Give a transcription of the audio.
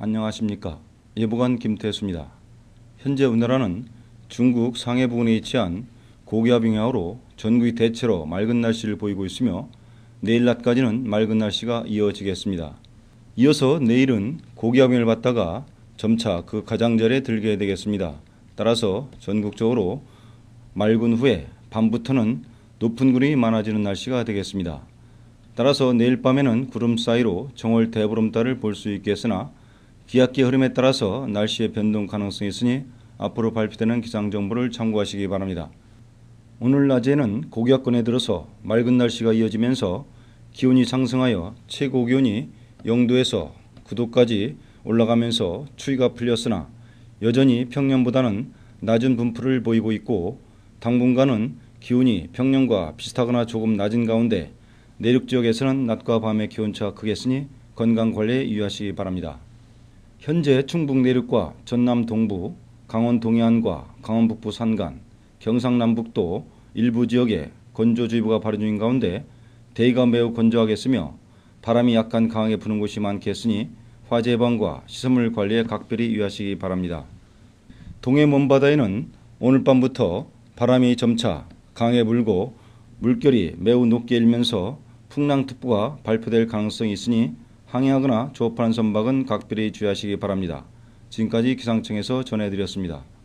안녕하십니까 예보관 김태수입니다. 현재 우리나라는 중국 상해 부근에 위치한 고기압 영향으로 전국이 대체로 맑은 날씨를 보이고 있으며 내일 낮까지는 맑은 날씨가 이어지겠습니다. 이어서 내일은 고기압 영향을 받다가 점차 그 가장자리에 들게 되겠습니다. 따라서 전국적으로 맑은 후에 밤부터는 높은 구름이 많아지는 날씨가 되겠습니다. 따라서 내일 밤에는 구름 사이로 정월 대보름달을 볼 수 있겠으나 기압기 흐름에 따라서 날씨의 변동 가능성이 있으니 앞으로 발표되는 기상 정보를 참고하시기 바랍니다. 오늘 낮에는 고기압권에 들어서 맑은 날씨가 이어지면서 기온이 상승하여 최고 기온이 0도에서 9도까지 올라가면서 추위가 풀렸으나 여전히 평년보다는 낮은 분포를 보이고 있고 당분간은 기온이 평년과 비슷하거나 조금 낮은 가운데 내륙 지역에서는 낮과 밤의 기온차가 크겠으니 건강 관리에 유의하시기 바랍니다. 현재 충북 내륙과 전남 동부, 강원 동해안과 강원 북부 산간, 경상남북도 일부 지역에 건조주의보가 발효 중인 가운데 대기가 매우 건조하겠으며 바람이 약간 강하게 부는 곳이 많겠으니 화재 예방과 시설물 관리에 각별히 유의하시기 바랍니다. 동해 먼바다에는 오늘 밤부터 바람이 점차 강해 불고 물결이 매우 높게 일면서 풍랑특보가 발표될 가능성이 있으니 항해하거나 조업하는 선박은 각별히 주의하시기 바랍니다. 지금까지 기상청에서 전해드렸습니다.